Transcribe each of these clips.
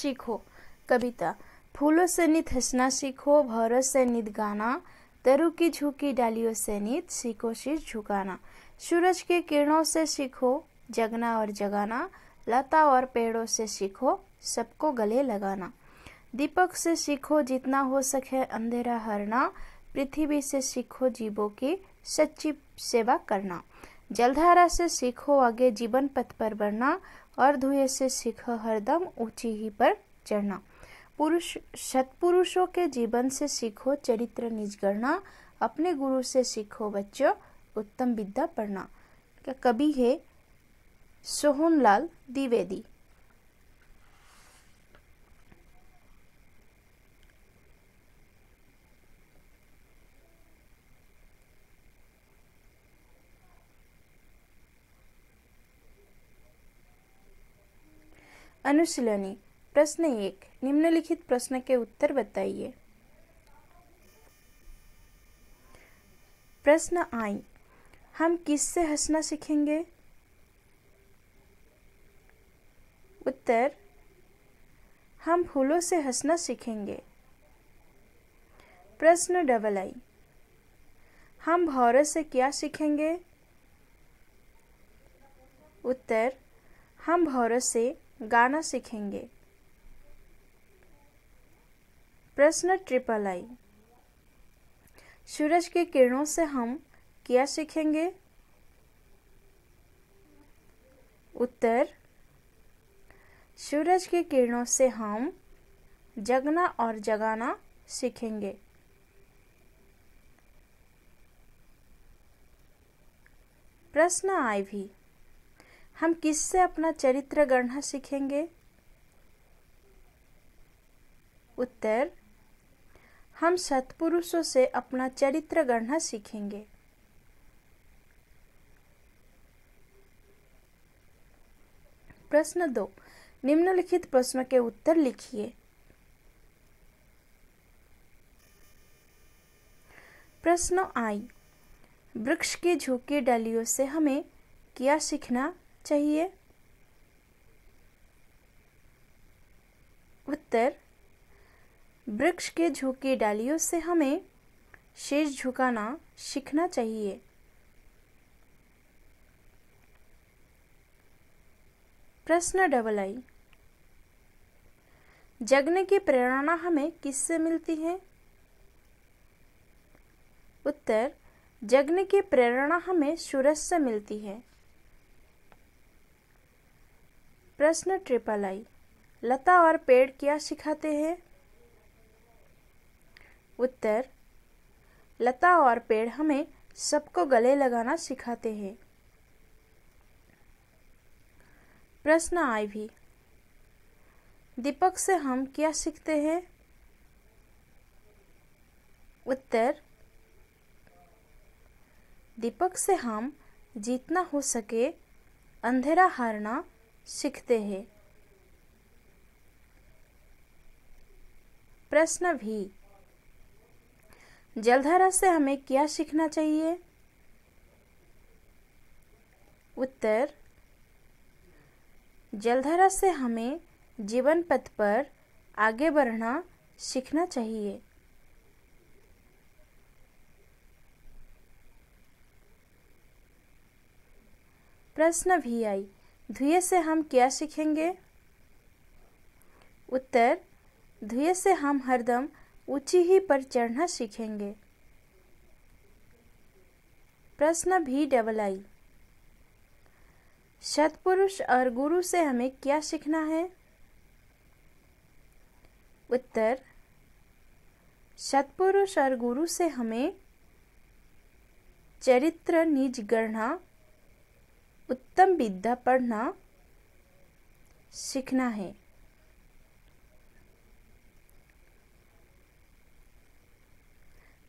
सीखो कविता फूलों से नित हंसना सीखो भौरों से नित गाना तरु की झुकी डालियों से नित सीखो सिर झुकाना सूरज के किरणों से सीखो जगना और जगाना लता और पेड़ों से सीखो सबको गले लगाना दीपक से सीखो जितना हो सके अंधेरा हरना पृथ्वी से सीखो जीवों की सच्ची सेवा करना जलधारा से सीखो आगे जीवन पथ पर बढ़ना और धुएं से सिख हरदम ऊंची ही पर चढ़ना पुरुष सत्पुरुषों के जीवन से सीखो चरित्र निज गढ़ना अपने गुरु से सीखो बच्चों उत्तम विद्या पढ़ना कभी है सोहनलाल द्विवेदी अनुशीलनी प्रश्न एक निम्नलिखित प्रश्न के उत्तर बताइए प्रश्न आई हम किससे हंसना सीखेंगे उत्तर हम फूलों से हंसना सीखेंगे प्रश्न डबल आई हम भौरे से क्या सीखेंगे उत्तर हम भौरे से गाना सीखेंगे प्रश्न ट्रिपल आई सूरज की किरणों से हम क्या सीखेंगे उत्तर सूरज की किरणों से हम जगना और जगाना सीखेंगे प्रश्न आई भी हम किससे अपना चरित्र गढ़ना सीखेंगे उत्तर हम सत्पुरुषों से अपना चरित्र गढ़ना सीखेंगे प्रश्न दो निम्नलिखित प्रश्न के उत्तर लिखिए प्रश्न आई वृक्ष की झुकी डालियों से हमें क्या सीखना चाहिए उत्तर वृक्ष के झुकी डालियों से हमें शेष झुकाना सीखना चाहिए प्रश्न डबल आई जगने की प्रेरणा हमें किससे मिलती है उत्तर जगने की प्रेरणा हमें सूरज से मिलती है प्रश्न ट्रिपल आई लता और पेड़ क्या सिखाते हैं उत्तर लता और पेड़ हमें सबको गले लगाना सिखाते हैं प्रश्न आई भी दीपक से हम क्या सीखते हैं उत्तर दीपक से हम जितना हो सके अंधेरा हारना सीखते हैं प्रश्न भी जलधारा से हमें क्या सीखना चाहिए उत्तर जलधारा से हमें जीवन पथ पर आगे बढ़ना सीखना चाहिए प्रश्न भी आई धुए से हम क्या सीखेंगे उत्तर धुए से हम हरदम ऊंची ही पर चढ़ना सीखेंगे प्रश्न भी डबल आई सतपुरुष और गुरु से हमें क्या सीखना है उत्तर सतपुरुष और गुरु से हमें चरित्र निज गढ़ना उत्तम विद्या पढ़ना सीखना है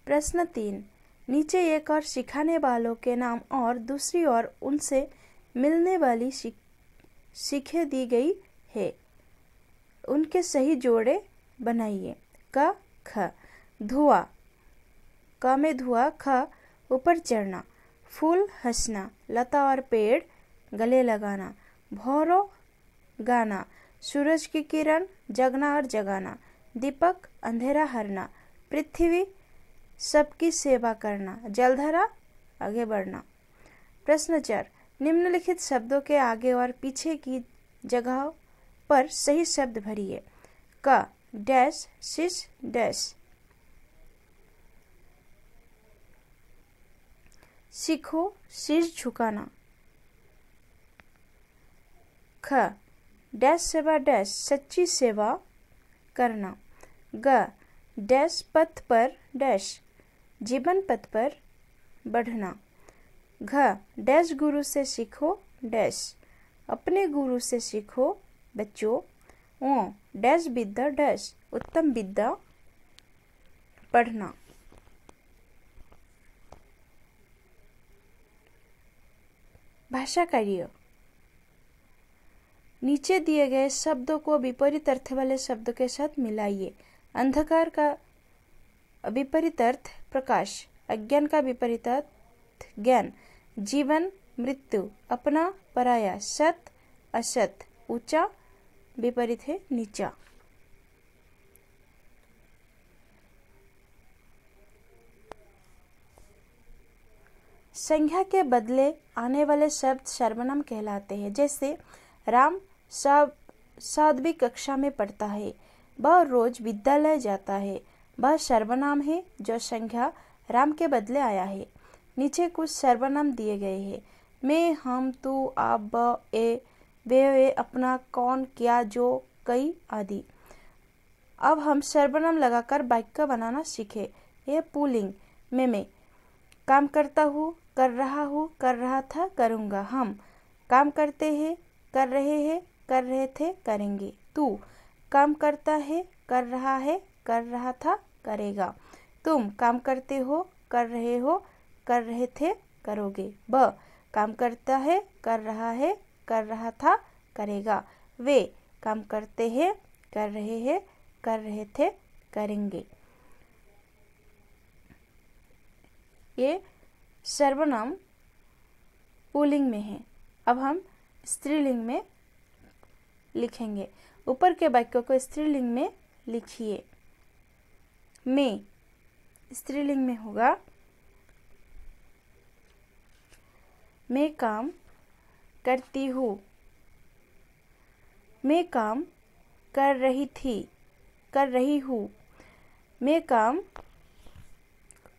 प्रश्न तीन नीचे एक और सिखाने वालों के नाम और दूसरी ओर उनसे मिलने वाली सीखे दी गई है उनके सही जोड़े बनाइए क ख धुआ क में धुआ ख ऊपर चढ़ना फूल हंसना लता और पेड़ गले लगाना भौरों गाना सूरज की किरण जगना और जगाना दीपक अंधेरा हरना पृथ्वी सबकी सेवा करना जलधारा आगे बढ़ना प्रश्नचर निम्नलिखित शब्दों के आगे और पीछे की जगह पर सही शब्द भरिए क डैश शिश डैश सीखो शीर्ष झुकाना ख डैश सेवा डैश सच्ची सेवा करना ग डैश पथ पर डैश जीवन पथ पर बढ़ना घ डैश गुरु से सीखो डैश अपने गुरु से सीखो बच्चों ओ डैश विद्या डैश उत्तम विद्या पढ़ना भाषा कार्य नीचे दिए गए शब्दों को विपरीत अर्थ वाले शब्द के साथ मिलाइए अंधकार का विपरीत अर्थ प्रकाश अज्ञान का विपरीत अर्थ ज्ञान जीवन मृत्यु अपना पराया सत असत ऊंचा विपरीत है नीचा संज्ञा के बदले आने वाले शब्द सर्वनाम कहलाते हैं जैसे राम सब सातवीं कक्षा में पढ़ता है वह रोज विद्यालय जाता है वह सर्वनाम है जो संख्या राम के बदले आया है नीचे कुछ सर्वनाम दिए गए हैं मैं हम तू आप ब ए वे वे अपना कौन क्या जो कई आदि अब हम सर्वनाम लगाकर वाक्य बनाना सीखे ये पुलिंग में मैं काम करता हूँ कर रहा हूँ कर रहा था करूँगा हम काम करते हैं कर रहे हैं कर रहे थे करेंगे तू काम करता है कर रहा है कर रहा था करेगा तुम काम करते हो कर रहे हो कर रहे थे करोगे ब काम करता है कर रहा है कर रहा था करेगा वे काम करते हैं कर रहे हैं कर रहे थे करेंगे ये सर्वनाम पुलिंग में है अब हम स्त्रीलिंग में लिखेंगे ऊपर के वाक्य को स्त्रीलिंग में लिखिए में स्त्रीलिंग में होगा मैं काम करती हूँ मैं काम कर रही थी कर रही हूँ मैं काम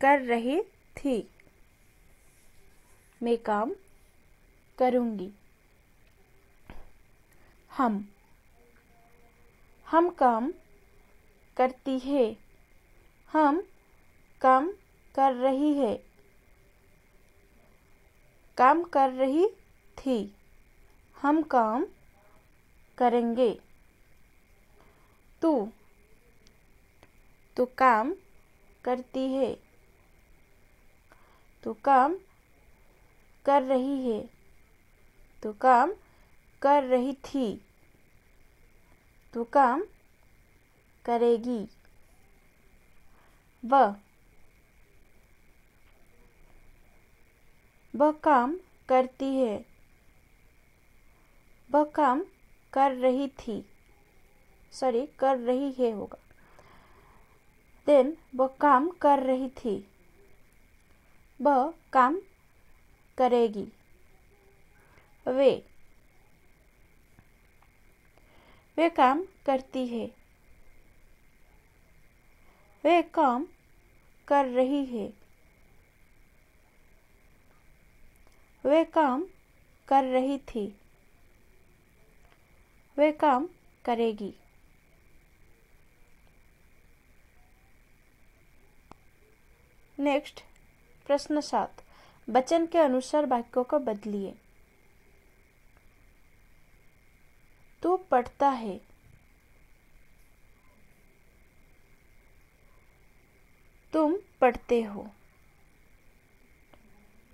कर रही थी मैं काम करूँगी हम हम काम करती है हम काम कर रही है काम कर रही थी हम काम करेंगे तू तू काम करती है तू काम कर रही है तू काम कर रही थी तो काम करेगी वह वह काम करती है वह काम कर रही थी सॉरी कर रही है होगा देन वह काम कर रही थी वह काम करेगी वे वे काम करती है वे काम कर रही है वे काम कर रही थी वे काम करेगी नेक्स्ट प्रश्न सात बचन के अनुसार वाक्यों को बदलिए तो पढ़ता है तुम पढ़ते हो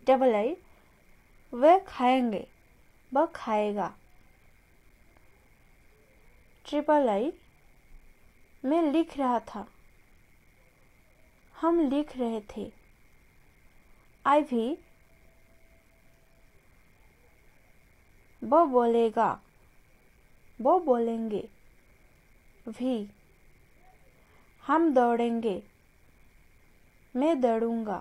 डबल आई वह खाएंगे वह खाएगा ट्रिपल आई मैं लिख रहा था हम लिख रहे थे आई भी वह बोलेगा वो बोलेंगे भी हम दौड़ेंगे मैं दौड़ूंगा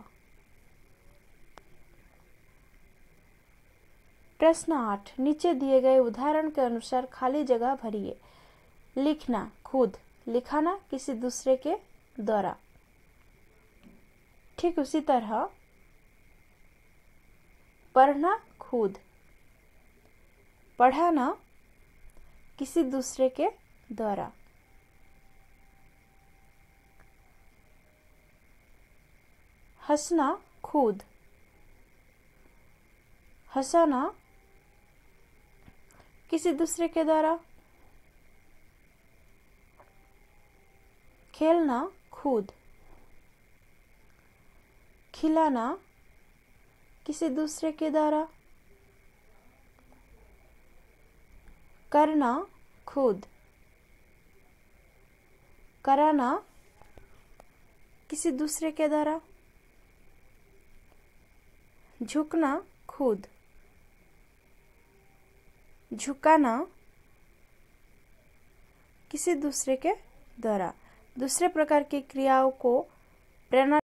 प्रश्न आठ नीचे दिए गए उदाहरण के अनुसार खाली जगह भरिए लिखना खुद लिखाना किसी दूसरे के द्वारा ठीक उसी तरह पढ़ना खुद पढ़ाना किसी दूसरे के द्वारा हंसना खुद हंसाना किसी दूसरे के द्वारा खेलना खुद खिलाना किसी दूसरे के द्वारा करना खुद कराना किसी दूसरे के द्वारा झुकना खुद झुकाना किसी दूसरे के द्वारा दूसरे प्रकार की क्रियाओं को प्रेरणा